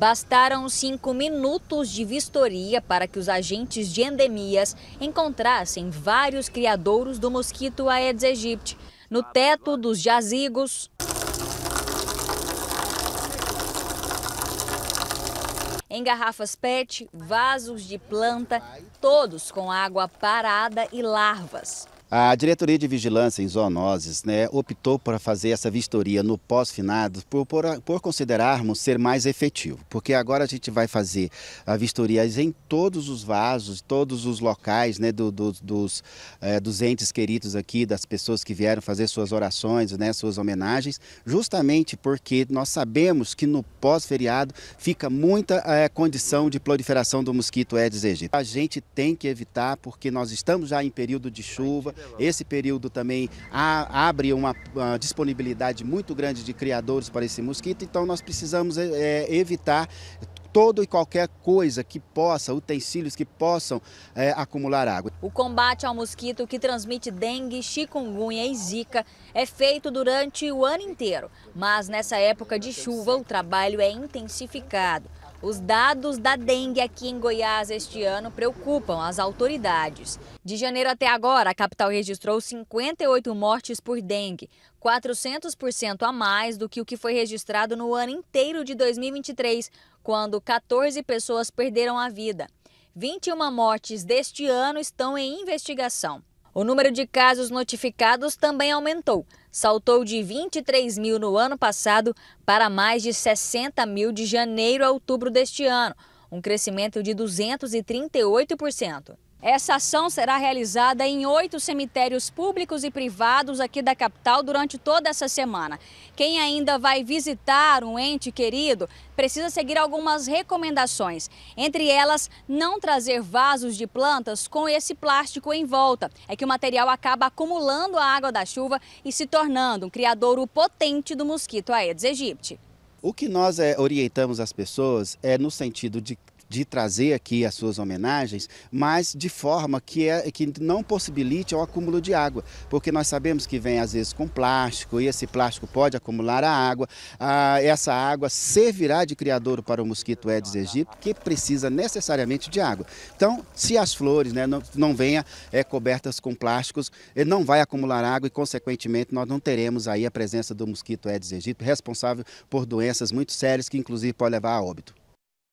Bastaram cinco minutos de vistoria para que os agentes de endemias encontrassem vários criadouros do mosquito Aedes aegypti no teto dos jazigos, em garrafas PET, vasos de planta, todos com água parada e larvas. A Diretoria de Vigilância em Zoonoses né, optou por fazer essa vistoria no pós-finado por, por, por, considerarmos ser mais efetivo, porque agora a gente vai fazer a vistorias em todos os vasos, todos os locais né, do, do, dos, é, dos entes queridos aqui, das pessoas que vieram fazer suas orações, né, suas homenagens, justamente porque nós sabemos que no pós-feriado fica muita é, condição de proliferação do mosquito Aedes aegypti. A gente tem que evitar porque nós estamos já em período de chuva, esse período também a, abre uma, uma, disponibilidade muito grande de criadores para esse mosquito, então nós precisamos é, é, evitar todo e qualquer coisa que possa, utensílios que possam é, acumular água. O combate ao mosquito que transmite dengue, chikungunya e zika é feito durante o ano inteiro, mas nessa época de chuva o trabalho é intensificado. Os dados da dengue aqui em Goiás este ano preocupam as autoridades. De janeiro até agora, a capital registrou 58 mortes por dengue, 400% a mais do que o que foi registrado no ano inteiro de 2023, quando 14 pessoas perderam a vida. 21 mortes deste ano estão em investigação. O número de casos notificados também aumentou. Saltou de 23 mil no ano passado para mais de 60 mil de janeiro a outubro deste ano, um crescimento de 238%. Essa ação será realizada em oito cemitérios públicos e privados aqui da capital durante toda essa semana. Quem ainda vai visitar um ente querido precisa seguir algumas recomendações. Entre elas, não trazer vasos de plantas com esse plástico em volta. É que o material acaba acumulando a água da chuva e se tornando um criadouro potente do mosquito Aedes aegypti. O que nós é, orientamos as pessoas é no sentido de de trazer aqui as suas homenagens, mas de forma que, é, que não possibilite o acúmulo de água, porque nós sabemos que vem às vezes com plástico e esse plástico pode acumular a água. Ah, essa água servirá de criadouro para o mosquito Aedes aegypti, que precisa necessariamente de água. Então, se as flores né, não, não venham é, eh, cobertas com plásticos, ele eh, não vai acumular água e, consequentemente, nós não teremos aí a presença do mosquito Aedes aegypti, responsável por doenças doenças muito sérias que inclusive podem levar a óbito.